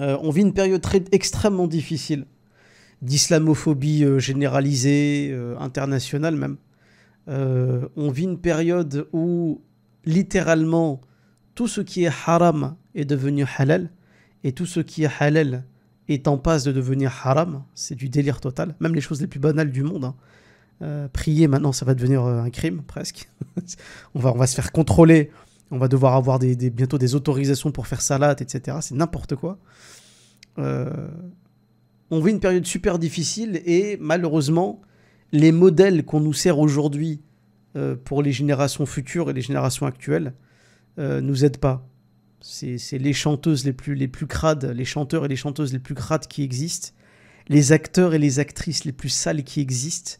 Euh, on vit une période extrêmement difficile d'islamophobie euh, généralisée, euh, internationale même. on vit une période où littéralement tout ce qui est haram est devenu halal et tout ce qui est halal est en passe de devenir haram. C'est du délire total, même les choses les plus banales du monde. Hein. Euh, prier maintenant, ça va devenir euh, un crime presque. on, va, on va se faire contrôler. On va devoir avoir des, bientôt des autorisations pour faire salade, etc. C'est n'importe quoi. Euh, on vit une période super difficile et malheureusement, les modèles qu'on nous sert aujourd'hui pour les générations futures et les générations actuelles nous aident pas. C'est les chanteuses les plus, les plus crades, les chanteurs et les chanteuses les plus crades qui existent, les acteurs et les actrices les plus sales qui existent,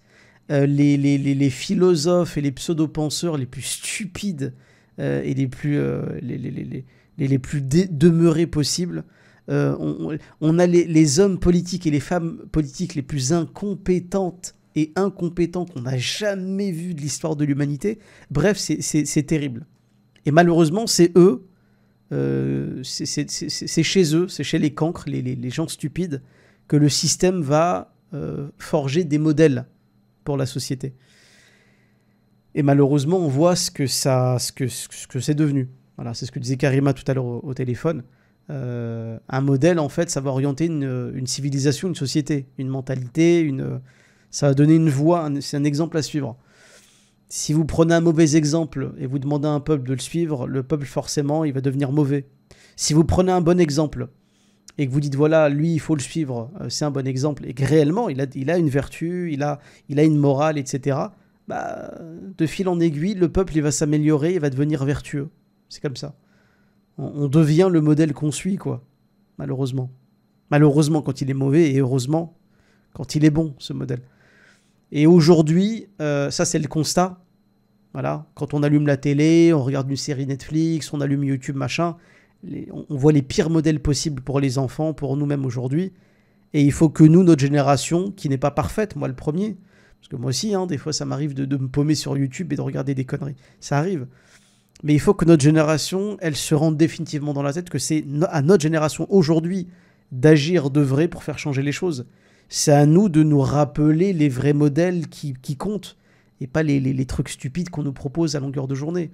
euh, les, les, philosophes et les pseudo-penseurs les plus stupides euh, et les plus, euh, les, plus demeurés possibles. On, a les, hommes politiques et les femmes politiques les plus incompétentes et incompétents qu'on n'a jamais vus de l'histoire de l'humanité. Bref, c'est terrible. Et malheureusement, c'est eux, c'est chez eux, c'est chez les cancres, les, gens stupides, que le système va forger des modèles pour la société. Et malheureusement, on voit ce que ça, ce que, ce que c'est devenu. Voilà, c'est ce que disait Karima tout à l'heure au, téléphone. Euh, un modèle, en fait, ça va orienter une, civilisation, une société, une mentalité, une, ça va donner une voie, c'est un exemple à suivre. Si vous prenez un mauvais exemple et vous demandez à un peuple de le suivre, le peuple forcément, il va devenir mauvais. Si vous prenez un bon exemple et que vous dites voilà, lui, il faut le suivre, euh, c'est un bon exemple, et que réellement, il a, il a une vertu, il a, il a une morale, etc., bah, de fil en aiguille, le peuple il va s'améliorer, il va devenir vertueux. C'est comme ça. On, devient le modèle qu'on suit, quoi, malheureusement. Malheureusement quand il est mauvais, et heureusement quand il est bon, ce modèle. Et aujourd'hui, euh, ça c'est le constat. Voilà, quand on allume la télé, on regarde une série Netflix, on allume YouTube, machin, on voit les pires modèles possibles pour les enfants, pour nous-mêmes aujourd'hui. Et il faut que nous, notre génération, qui n'est pas parfaite, moi le premier, parce que moi aussi, hein, des fois, ça m'arrive de, me paumer sur YouTube et de regarder des conneries. Ça arrive. Mais il faut que notre génération, elle se rende définitivement dans la tête que c'est à notre génération aujourd'hui d'agir de vrai pour faire changer les choses. C'est à nous de nous rappeler les vrais modèles qui, comptent et pas les, les trucs stupides qu'on nous propose à longueur de journée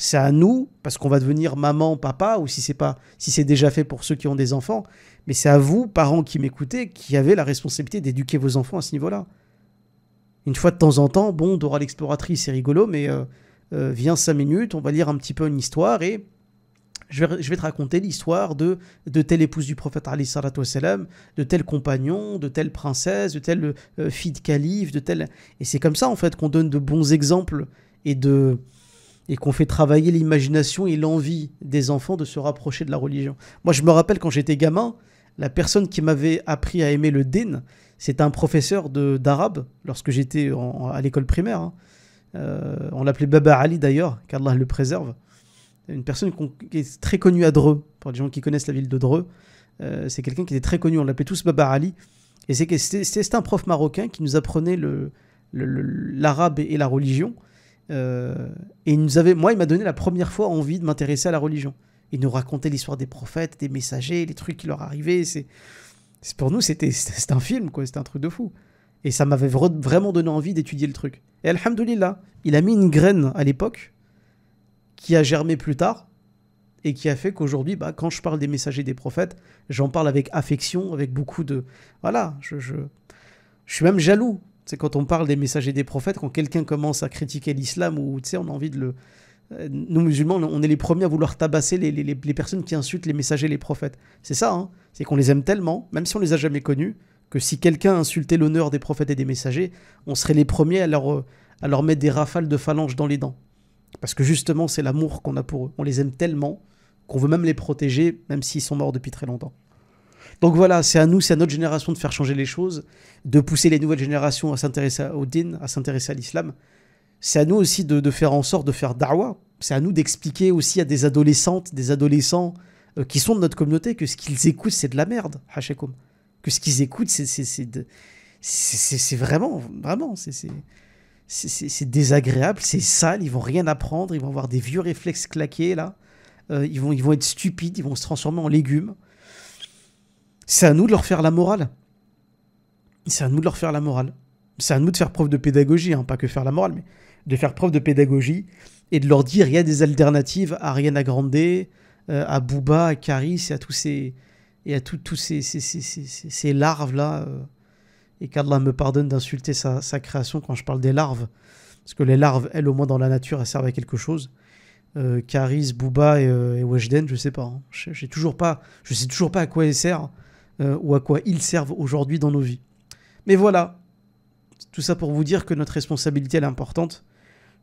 c'est à nous, parce qu'on va devenir maman, papa, ou si c'est pas, si c'est déjà fait pour ceux qui ont des enfants, mais c'est à vous, parents qui m'écoutez, qui avez la responsabilité d'éduquer vos enfants à ce niveau-là. Une fois de temps en temps, bon, Dora l'exploratrice, c'est rigolo, mais euh, euh, viens cinq minutes, on va lire un petit peu une histoire et je vais, te raconter l'histoire de, de telle épouse du prophète, de tel compagnon, de telle princesse, de telle euh, fille de calife, de telle. Et c'est comme ça, en fait, qu'on donne de bons exemples et de et qu'on fait travailler l'imagination et l'envie des enfants de se rapprocher de la religion. Moi, je me rappelle quand j'étais gamin, la personne qui m'avait appris à aimer le din, c'était un professeur d'arabe lorsque j'étais à l'école primaire. Hein. Euh, on l'appelait Baba Ali d'ailleurs, qu'Allah le préserve. Une personne qui est très connue à Dreux, pour les gens qui connaissent la ville de Dreux. Euh, c'est quelqu'un qui était très connu, on l'appelait tous Baba Ali. Et c'est un prof marocain qui nous apprenait l'arabe le, et la religion. Euh, et il nous avait, moi, il m'a donné la première fois envie de m'intéresser à la religion. Il nous racontait l'histoire des prophètes, des messagers, les trucs qui leur arrivaient. C'est, pour nous, c'était, c'était un film, quoi. C'était un truc de fou. Et ça m'avait vraiment donné envie d'étudier le truc. Et alhamdoulilah, il a mis une graine à l'époque qui a germé plus tard et qui a fait qu'aujourd'hui, bah, quand je parle des messagers des prophètes, j'en parle avec affection, avec beaucoup de... Voilà, je, je suis même jaloux c'est quand on parle des messagers des prophètes, quand quelqu'un commence à critiquer l'islam ou tu sais, on a envie de le. Euh, nous musulmans, on est les premiers à vouloir tabasser les, personnes qui insultent les messagers, les prophètes. C'est ça, hein. c'est qu'on les aime tellement, même si on les a jamais connus, que si quelqu'un insultait l'honneur des prophètes et des messagers, on serait les premiers à leur, euh, à leur mettre des rafales de phalanges dans les dents. Parce que justement, c'est l'amour qu'on a pour eux. On les aime tellement qu'on veut même les protéger, même s'ils sont morts depuis très longtemps. Donc voilà, c'est à nous, c'est à notre génération de faire changer les choses, de pousser les nouvelles générations à s'intéresser au din, à s'intéresser à l'islam. C'est à nous aussi de, faire en sorte de faire dawa. C'est à nous d'expliquer aussi à des adolescentes, des adolescents euh, qui sont de notre communauté que ce qu'ils écoutent, c'est de la merde, hachekoum. Que ce qu'ils écoutent, c'est C'est vraiment, vraiment, c'est c'est désagréable, c'est sale, ils vont rien apprendre, ils vont avoir des vieux réflexes claqués là, euh, ils, vont, ils vont être stupides, ils vont se transformer en légumes, c'est à nous de leur faire la morale. C'est à nous de leur faire la morale. C'est à nous de faire preuve de pédagogie, hein, pas que faire la morale, mais de faire preuve de pédagogie et de leur dire il y a des alternatives à Ariana Grande, euh, à Booba, à Caris et à tous ces, et à tous ces, ces, ces, ces, larves-là. Euh. et qu'Allah me pardonne d'insulter sa, sa, création quand je parle des larves. Parce que les larves, elles, au moins dans la nature, elles servent à quelque chose. Euh, Caris, Booba et, euh, et Weshden, je sais pas. Hein. Je J'ai toujours pas, je sais toujours pas à quoi elles servent. Euh, ou à quoi ils servent aujourd'hui dans nos vies. Mais voilà, tout ça pour vous dire que notre responsabilité elle est importante.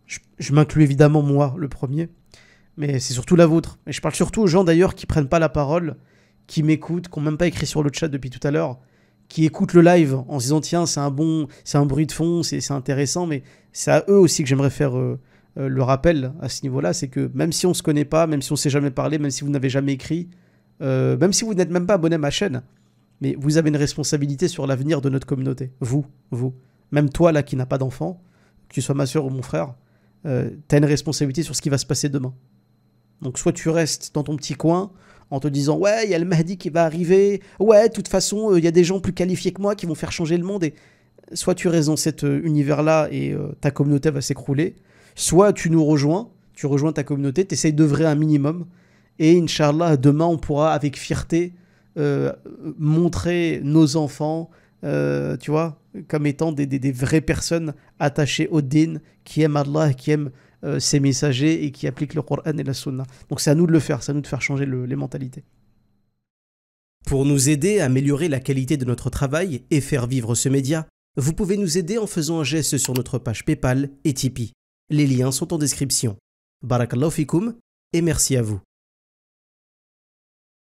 Je, m'inclus évidemment moi le premier, mais c'est surtout la vôtre. Et je parle surtout aux gens d'ailleurs qui prennent pas la parole, qui m'écoutent, qui n'ont même pas écrit sur le chat depuis tout à l'heure, qui écoutent le live en se disant tiens c'est un bon, c'est un bruit de fond, c'est intéressant, mais c'est à eux aussi que j'aimerais faire euh, euh, le rappel à ce niveau-là, c'est que même si on se connaît pas, même si on s'est jamais parlé, même si vous n'avez jamais écrit, même si vous n'êtes même pas abonné à ma chaîne, mais vous avez une responsabilité sur l'avenir de notre communauté. Vous, vous. Même toi, là, qui n'as pas d'enfant, que tu sois ma soeur ou mon frère, euh, tu as une responsabilité sur ce qui va se passer demain. Donc, soit tu restes dans ton petit coin en te disant Ouais, il y a le Mahdi qui va arriver. Ouais, de toute façon, euh, il y a des gens plus qualifiés que moi qui vont faire changer le monde. Et soit tu restes dans cet euh, univers-là et ta communauté va s'écrouler. Soit tu nous rejoins, tu rejoins ta communauté, tu essayes d'œuvrer un minimum. Et Inch'Allah, demain, on pourra avec fierté euh, montrer nos enfants, euh, tu vois, comme étant des, des, vraies personnes attachées au din, qui aiment Allah, qui aiment euh, ses messagers et qui appliquent le Coran et la Sunna. Donc c'est à nous de le faire, c'est à nous de faire changer les mentalités. Pour nous aider à améliorer la qualité de notre travail et faire vivre ce média, vous pouvez nous aider en faisant un geste sur notre page PayPal et Tipeee. Les liens sont en description. Barakallahu fikum et merci à vous.